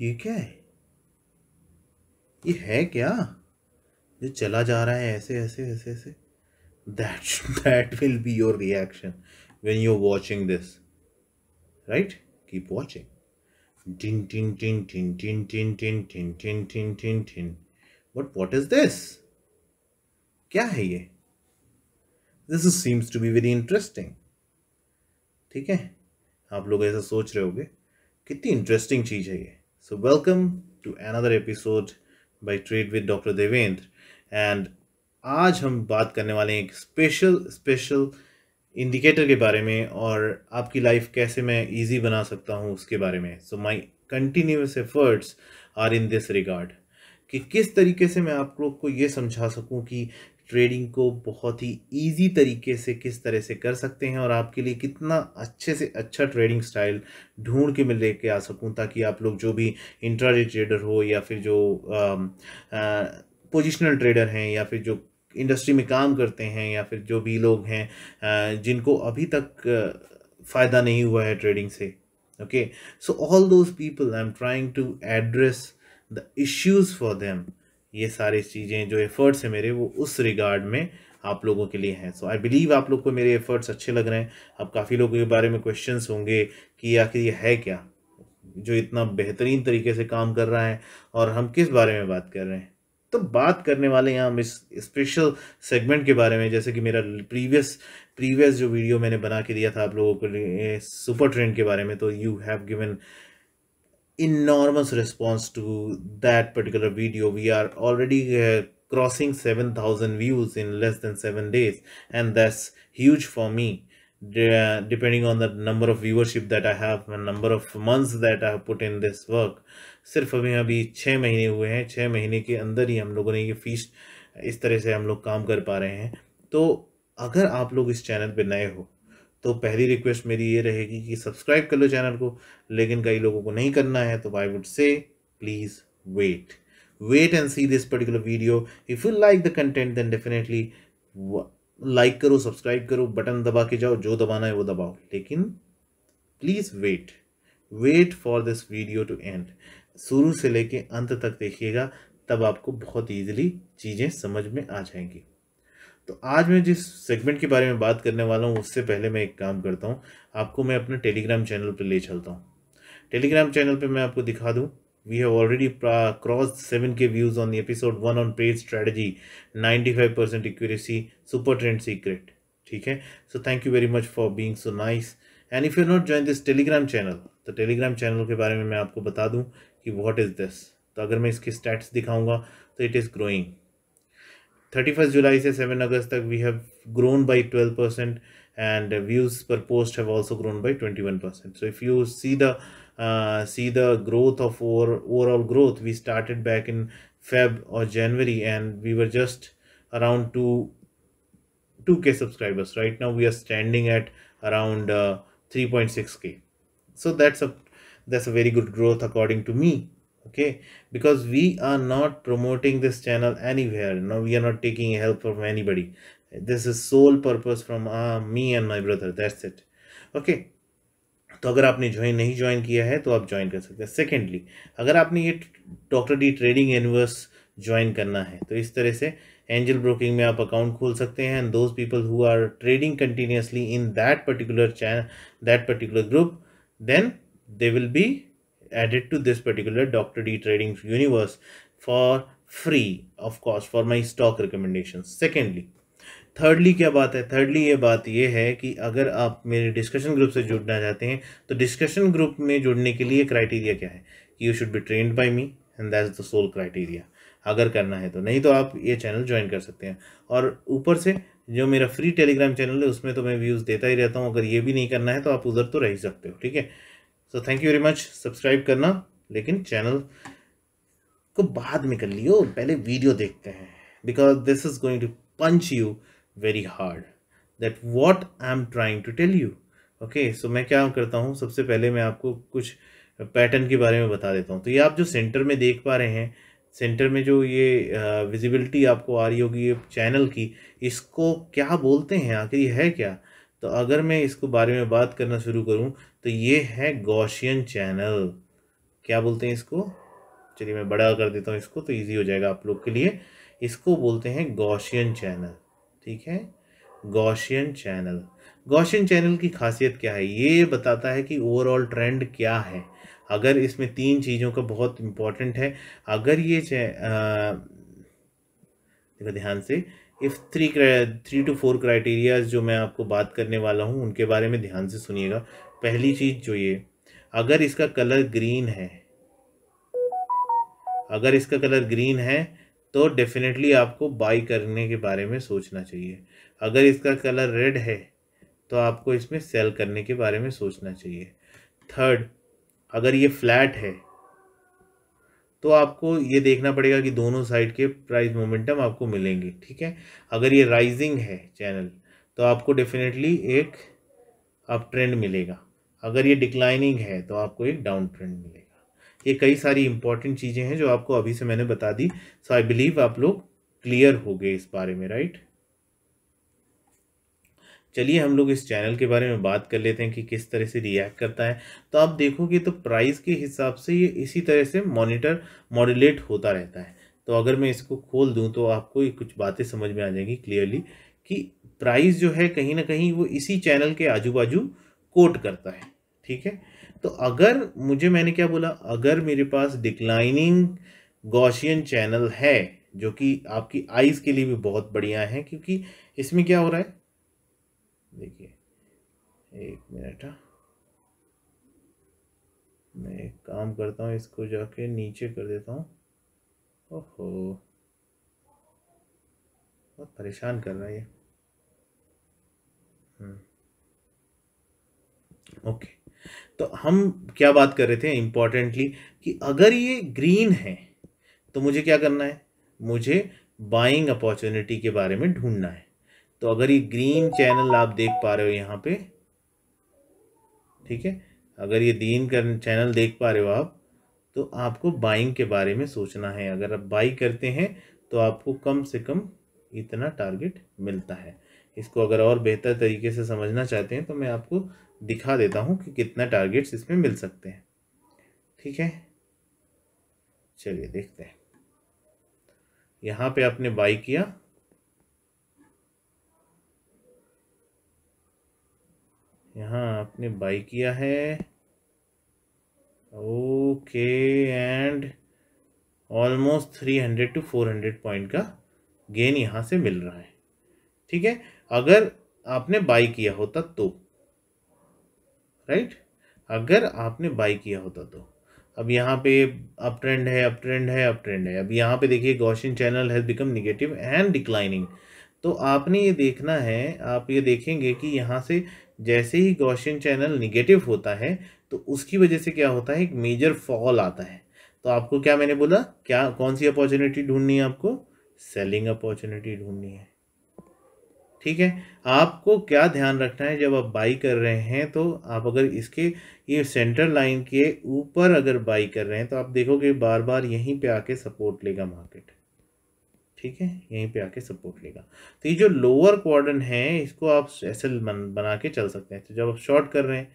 ये क्या है ये है क्या ये चला जा रहा है ऐसे ऐसे ऐसे ऐसे that that will be your reaction when you watching this right keep watching टिन टिन टिन टिन टिन टिन टिन टिन टिन टिन टिन टिन बट वॉट इज दिस क्या है ये this seems to be very interesting ठीक है आप लोग ऐसा सोच रहे होगे कितनी इंटरेस्टिंग चीज़ है ये So welcome to another episode by Trade with Dr. Devendra and आज हम बात करने वाले हैं एक स्पेशल स्पेशल इंडिकेटर के बारे में और आपकी लाइफ कैसे मैं इजी बना सकता हूँ उसके बारे में so my continuous efforts are in this regard कि किस तरीके से मैं आप लोग को ये समझा सकूं कि ट्रेडिंग को बहुत ही इजी तरीके से किस तरह से कर सकते हैं और आपके लिए कितना अच्छे से अच्छा ट्रेडिंग स्टाइल ढूंढ के मैं लेके आ सकूं ताकि आप लोग जो भी इंट्रा ट्रेडर हो या फिर जो पोजिशनल ट्रेडर हैं या फिर जो इंडस्ट्री में काम करते हैं या फिर जो भी लोग हैं जिनको अभी तक फ़ायदा नहीं हुआ है ट्रेडिंग से okay so all those people I am trying to address the issues for them ये सारी चीज़ें जो एफ़र्ट्स हैं मेरे वो उस रिगार्ड में आप लोगों के लिए हैं सो आई बिलीव आप लोग को मेरे एफ़र्ट्स अच्छे लग रहे हैं अब काफ़ी लोगों के बारे में क्वेश्चन होंगे कि आखिर ये है क्या जो इतना बेहतरीन तरीके से काम कर रहा है और हम किस बारे में बात कर रहे हैं तो बात करने वाले हैं हम इस स्पेशल सेगमेंट के बारे में जैसे कि मेरा प्रीवियस प्रीवियस जो वीडियो मैंने बना के दिया था आप लोगों को सुपर ट्रेंड के बारे में तो you have given enormous response to that particular video we are already uh, crossing 7000 views in less than 7 days and that's huge for me De depending on the number of viewership that I have and number of months that I have put in this work sirf abhi abhi 6 mahine hue hain 6 mahine ke andar hi hum लोगों ne ye fees is tarah se hum log kaam kar pa rahe hain to agar aap log is channel pe naye ho तो पहली request मेरी ये रहेगी कि subscribe कर लो channel को लेकिन कई लोगों को नहीं करना है तो I would say please wait wait and see this particular video if you like the content then definitely like करो सब्सक्राइब करो बटन दबा के जाओ जो दबाना है वो दबाओ लेकिन please wait wait for this video to end शुरू से लेके अंत तक देखिएगा तब आपको बहुत ईजिली चीज़ें समझ में आ जाएंगी तो आज मैं जिस सेगमेंट के बारे में बात करने वाला हूँ उससे पहले मैं एक काम करता हूँ आपको मैं अपने टेलीग्राम चैनल पर ले चलता हूँ टेलीग्राम चैनल पर मैं आपको दिखा दूँ we have already cross seven K views on episode one on page strategy ninety five percent accuracy super trend secret ठीक है so thank you very much for being so nice and if you not join this Telegram channel तो Telegram channel के बारे में मैं आपको बता दूँ कि वॉट इज़ दिस तो अगर मैं इसके स्टैट्स दिखाऊंगा तो it is growing 31st July से 7 अगस्त तक have grown by 12% and views per post have also grown by 21%. So if you see the uh, see the growth of overall growth, we started back in Feb or January and we were just around 2 2k subscribers. Right now we are standing at around uh, 3.6k. So that's a that's a very good growth according to me. okay because we are not promoting this channel anywhere no we are not taking help from anybody this is sole purpose from uh, me and my brother that's it okay तो अगर आपने join नहीं join किया है तो आप join कर सकते हैं सेकेंडली अगर आपने ये doctor D trading universe join करना है तो इस तरह से एंजल ब्रोकिंग में आप अकाउंट खोल सकते हैं and those people who are trading continuously in that particular channel that particular group then they will be added to this particular Dr. D Trading universe for free of course for my stock recommendations secondly thirdly क्या बात है thirdly ये बात ये है कि अगर आप मेरे डिस्कशन ग्रुप से जुड़ना चाहते हैं तो डिस्कशन ग्रुप में जुड़ने के लिए क्राइटेरिया क्या है कि you should be trained by me and that's the sole criteria अगर करना है तो नहीं तो आप ये चैनल ज्वाइन कर सकते हैं और ऊपर से जो मेरा फ्री टेलीग्राम चैनल है उसमें तो मैं व्यूज़ देता ही रहता हूँ अगर ये भी नहीं करना है तो आप उधर तो रह सकते हो ठीक है so thank you very much subscribe करना लेकिन चैनल को बाद में कर लियो पहले वीडियो देखते हैं because this is going to punch you very hard that what I am trying to tell you okay so मैं क्या करता हूँ सबसे पहले मैं आपको कुछ पैटर्न के बारे में बता देता हूँ तो ये आप जो सेंटर में देख पा रहे हैं सेंटर में जो ये विजिबिलिटी आपको आ रही होगी ये चैनल की इसको क्या बोलते हैं आखिर ये है क्या तो अगर मैं इसको बारे में बात करना शुरू करूँ तो ये है गौशियन चैनल क्या बोलते हैं इसको चलिए मैं बड़ा कर देता हूँ इसको तो इजी हो जाएगा आप लोग के लिए इसको बोलते हैं गौशियन चैनल ठीक है गौशियन चैनल गौशियन चैनल की खासियत क्या है ये बताता है कि ओवरऑल ट्रेंड क्या है अगर इसमें तीन चीज़ों का बहुत इम्पॉर्टेंट है अगर ये देखो ध्यान से if three three two four criterias जो मैं आपको बात करने वाला हूँ उनके बारे में ध्यान से सुनिएगा पहली चीज़ जो ये अगर इसका कलर ग्रीन है अगर इसका कलर ग्रीन है तो डेफिनेटली आपको बाई करने के बारे में सोचना चाहिए अगर इसका कलर रेड है तो आपको इसमें सेल करने के बारे में सोचना चाहिए थर्ड अगर ये फ्लैट है तो आपको ये देखना पड़ेगा कि दोनों साइड के प्राइस मोमेंटम आपको मिलेंगे ठीक है अगर ये राइजिंग है चैनल तो आपको डेफिनेटली एक अप ट्रेंड मिलेगा अगर ये डिक्लाइनिंग है तो आपको एक डाउन ट्रेंड मिलेगा ये कई सारी इंपॉर्टेंट चीज़ें हैं जो आपको अभी से मैंने बता दी सो आई बिलीव आप लोग क्लियर हो गए इस बारे में राइट चलिए हम लोग इस चैनल के बारे में बात कर लेते हैं कि किस तरह से रिएक्ट करता है तो आप देखोगे तो प्राइस के हिसाब से ये इसी तरह से मॉनिटर मॉड्यूलेट होता रहता है तो अगर मैं इसको खोल दूं तो आपको ये कुछ बातें समझ में आ जाएंगी क्लियरली कि प्राइस जो है कहीं ना कहीं वो इसी चैनल के आजू बाजू कोट करता है ठीक है तो अगर मुझे मैंने क्या बोला अगर मेरे पास डिक्लाइनिंग गॉशियन चैनल है जो कि आपकी आईज के लिए भी बहुत बढ़िया है क्योंकि इसमें क्या हो रहा है देखिए एक मिनट हाँ। मैं एक काम करता हूँ इसको जाके नीचे कर देता हूँ ओहो बहुत परेशान कर रहा है ये हम्म। ओके तो हम क्या बात कर रहे थे इम्पॉर्टेंटली कि अगर ये ग्रीन है तो मुझे क्या करना है मुझे बाइंग अपॉर्चुनिटी के बारे में ढूंढना है तो अगर ये ग्रीन चैनल आप देख पा रहे हो यहाँ पे ठीक है अगर ये दीन कर चैनल देख पा रहे हो आप तो आपको बाइंग के बारे में सोचना है अगर आप बाई करते हैं तो आपको कम से कम इतना टारगेट मिलता है इसको अगर और बेहतर तरीके से समझना चाहते हैं तो मैं आपको दिखा देता हूँ कि कितना टारगेट्स इसमें मिल सकते हैं ठीक है चलिए देखते हैं यहाँ पे आपने बाई किया यहाँ आपने बाई किया है okay and almost three hundred to four hundred point का गेन यहाँ से मिल रहा है ठीक है अगर आपने बाई किया होता तो राइट अगर आपने बाई किया होता तो अब यहाँ पे अप ट्रेंड है अप ट्रेंड है अप ट्रेंड है अब यहाँ पे देखिए Gaussian channel has become negative and declining तो आपने ये देखना है आप ये देखेंगे कि यहाँ से जैसे ही गौशियन चैनल निगेटिव होता है तो उसकी वजह से क्या होता है एक मेजर फॉल आता है तो आपको क्या मैंने बोला क्या कौन सी अपॉर्चुनिटी ढूंढनी है आपको सेलिंग अपॉर्चुनिटी ढूंढनी है ठीक है आपको क्या ध्यान रखना है जब आप बाई कर रहे हैं तो आप अगर इसके ये सेंटर लाइन के ऊपर अगर बाई कर रहे हैं तो आप देखोगे बार बार यहीं पे आके सपोर्ट लेगा मार्केट ठीक है यहीं पे आके सपोर्ट लेगा तो ये जो लोअर क्वार्डन है इसको आप ऐसे बना के चल सकते हैं तो जब आप शॉर्ट कर रहे हैं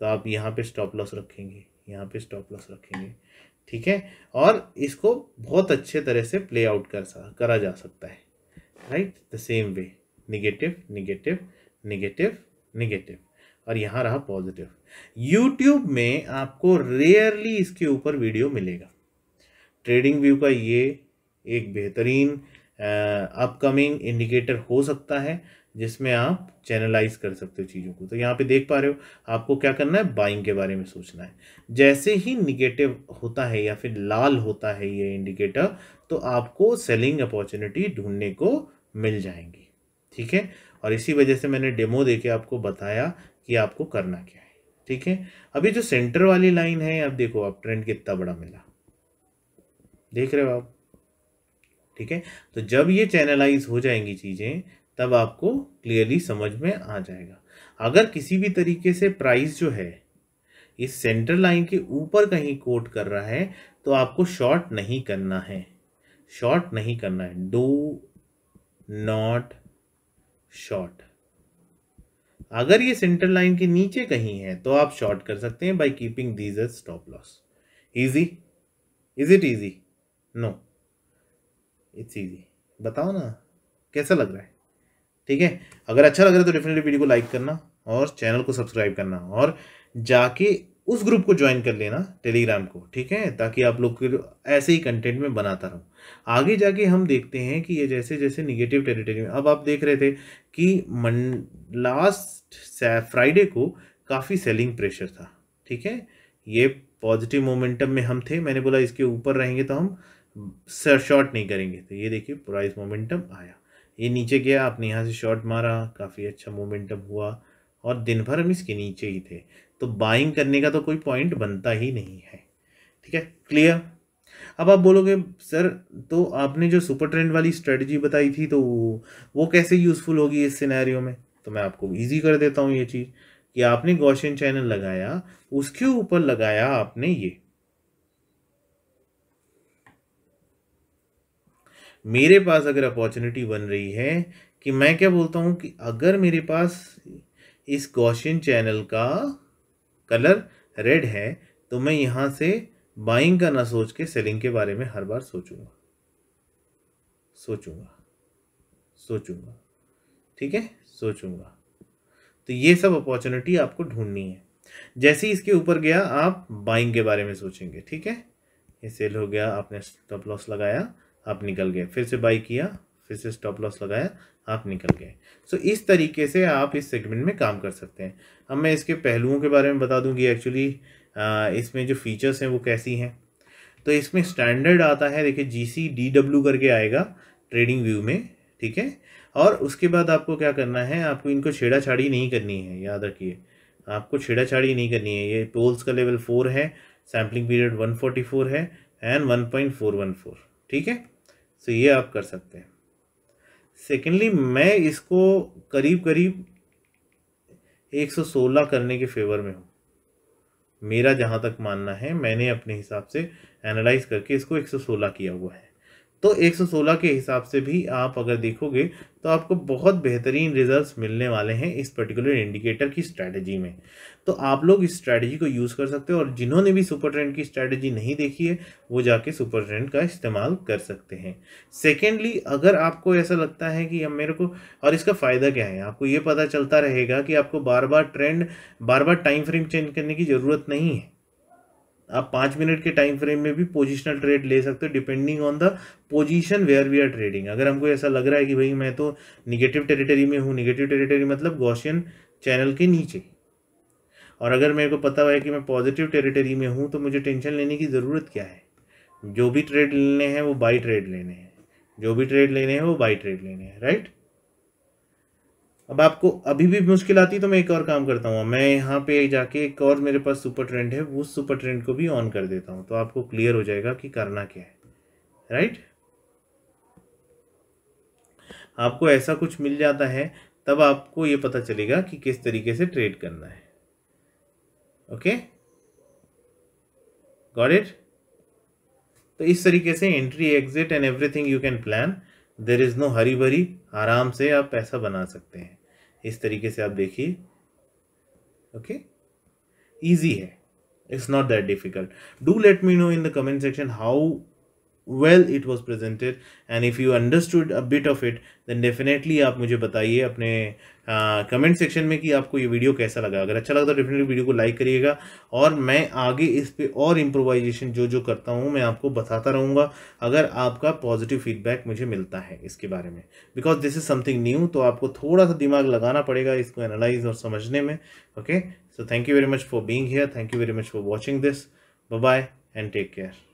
तो आप यहाँ पे स्टॉप लॉस रखेंगे यहाँ पे स्टॉप लॉस रखेंगे ठीक है और इसको बहुत अच्छे तरह से प्ले आउट कर करा जा सकता है right the same way negative negative negative negative और यहाँ रहा पॉजिटिव यूट्यूब में आपको रेयरली इसके ऊपर वीडियो मिलेगा ट्रेडिंग व्यू का ये एक बेहतरीन अपकमिंग इंडिकेटर हो सकता है जिसमें आप चैनलाइज कर सकते हो चीज़ों को तो यहाँ पे देख पा रहे हो आपको क्या करना है बाइंग के बारे में सोचना है जैसे ही निगेटिव होता है या फिर लाल होता है ये इंडिकेटर तो आपको सेलिंग अपॉर्चुनिटी ढूंढने को मिल जाएंगी ठीक है और इसी वजह से मैंने डेमो दे आपको बताया कि आपको करना क्या है ठीक है अभी जो सेंटर वाली लाइन है अब देखो आप ट्रेंड कितना बड़ा मिला देख रहे हो आप ठीक है तो जब ये चैनलाइज हो जाएंगी चीज़ें तब आपको क्लियरली समझ में आ जाएगा अगर किसी भी तरीके से प्राइस जो है इस सेंटर लाइन के ऊपर कहीं कोट कर रहा है तो आपको शॉर्ट नहीं करना है शॉर्ट नहीं करना है डू नॉट शॉर्ट अगर ये सेंटर लाइन के नीचे कहीं है तो आप शॉर्ट कर सकते हैं by keeping these as stop loss easy is it easy no it's easy बताओ ना कैसा लग रहा है ठीक है अगर अच्छा लग रहा है तो डेफिनेटली वीडियो को लाइक करना और चैनल को सब्सक्राइब करना और जाके उस ग्रुप को ज्वाइन कर लेना टेलीग्राम को ठीक है ताकि आप लोग ऐसे ही कंटेंट में बनाता रहूँ आगे जाके हम देखते हैं कि ये जैसे जैसे निगेटिव टेरिटरी में अब आप देख रहे थे कि मन लास्ट फ्राइडे को काफ़ी सेलिंग प्रेशर था ठीक है ये पॉजिटिव मोमेंटम में हम थे मैंने बोला इसके ऊपर रहेंगे तो हम शॉर्ट नहीं करेंगे तो ये देखिए प्राइस मोमेंटम आया ये नीचे गया आपने यहाँ से शॉर्ट मारा काफ़ी अच्छा मोमेंटम हुआ और दिन भर हम इसके नीचे ही थे तो बाइंग करने का तो कोई पॉइंट बनता ही नहीं है ठीक है क्लियर अब आप बोलोगे सर तो आपने जो सुपर ट्रेंड वाली स्ट्रेटजी बताई थी तो वो कैसे यूज़फुल होगी इस सिनेरियो में तो मैं आपको इजी कर देता हूँ ये चीज़ कि आपने गौशियन चैनल लगाया उसके ऊपर लगाया आपने ये मेरे पास अगर अपॉर्चुनिटी बन रही है कि मैं क्या बोलता हूँ कि अगर मेरे पास इस गौशियन चैनल का कलर रेड है तो मैं यहां से बाइंग का ना सोच के सेलिंग के बारे में हर बार सोचूंगा सोचूंगा सोचूंगा ठीक है सोचूंगा तो ये सब अपॉर्चुनिटी आपको ढूंढनी है जैसे ही इसके ऊपर गया आप बाइंग के बारे में सोचेंगे ठीक है ये सेल हो गया आपने स्टॉप लॉस लगाया आप निकल गए फिर से बाई किया फिर से स्टॉप लॉस लगाया आप निकल गए सो so, इस तरीके से आप इस सेगमेंट में काम कर सकते हैं अब मैं इसके पहलुओं के बारे में बता दूंगी एक्चुअली इसमें जो फीचर्स हैं वो कैसी हैं तो इसमें स्टैंडर्ड आता है देखिए जी सी डी डब्ल्यू करके आएगा ट्रेडिंग व्यू में ठीक है और उसके बाद आपको क्या करना है आपको इनको छेड़ाछाड़ी नहीं करनी है याद रखिए आपको छेड़ाछाड़ी नहीं करनी है ये टोल्स का लेवल फोर है sampling period one forty four है and one point four one four ठीक है सो ये आप कर सकते हैं सेकेंडली मैं इसको करीब करीब 116 करने के फेवर में हूँ मेरा जहाँ तक मानना है मैंने अपने हिसाब से एनालाइज करके इसको 116 किया हुआ है तो 116 के हिसाब से भी आप अगर देखोगे तो आपको बहुत बेहतरीन रिजल्ट्स मिलने वाले हैं इस पर्टिकुलर इंडिकेटर की स्ट्रैटेजी में तो आप लोग इस स्ट्रैटेजी को यूज़ कर सकते हो और जिन्होंने भी सुपर ट्रेंड की स्ट्रैटेजी नहीं देखी है वो जाके सुपर ट्रेंड का इस्तेमाल कर सकते हैं सेकेंडली अगर आपको ऐसा लगता है कि अब मेरे को और इसका फ़ायदा क्या है आपको ये पता चलता रहेगा कि आपको बार बार ट्रेंड बार बार टाइम फ्रेम चेंज करने की ज़रूरत नहीं है आप पाँच मिनट के टाइम फ्रेम में भी पोजिशनल ट्रेड ले सकते हो depending on the position where we are trading अगर हमको ऐसा लग रहा है कि भाई मैं तो निगेटिव टेरिटरी में हूँ निगेटिव टेरिटरी मतलब गौशियन चैनल के नीचे और अगर मेरे को पता हुआ है कि मैं पॉजिटिव टेरिटरी में हूँ तो मुझे टेंशन लेने की ज़रूरत क्या है जो भी ट्रेड लेने हैं वो बाई ट्रेड लेने हैं जो भी ट्रेड लेने हैं वो बाई ट्रेड लेने हैं राइट अब आपको अभी भी मुश्किल आती तो मैं एक और काम करता हूँ मैं यहाँ पे जाके एक और मेरे पास सुपर ट्रेंड है उस सुपर ट्रेंड को भी ऑन कर देता हूँ तो आपको क्लियर हो जाएगा कि करना क्या है राइट आपको ऐसा कुछ मिल जाता है तब आपको ये पता चलेगा कि किस तरीके से ट्रेड करना है ओके गॉट इट तो इस तरीके से entry exit and everything you can plan there is no hurry भरी आराम से आप पैसा बना सकते हैं इस तरीके से आप देखिए ओके ईजी है it's not that difficult do let me know in the comment section how well it was presented and if you understood a bit of it then definitely आप मुझे बताइए अपने कमेंट सेक्शन में कि आपको ये video कैसा लगा अगर अच्छा लगा तो डेफिनेटली वीडियो को लाइक करिएगा और मैं आगे इस पर और इम्प्रोवाइजेशन जो जो करता हूँ मैं आपको बताता रहूँगा अगर आपका पॉजिटिव फीडबैक मुझे मिलता है इसके बारे में because this is something new तो आपको थोड़ा सा दिमाग लगाना पड़ेगा इसको एनालाइज और समझने में okay so thank you very much for being here thank you very much for watching this bye and take care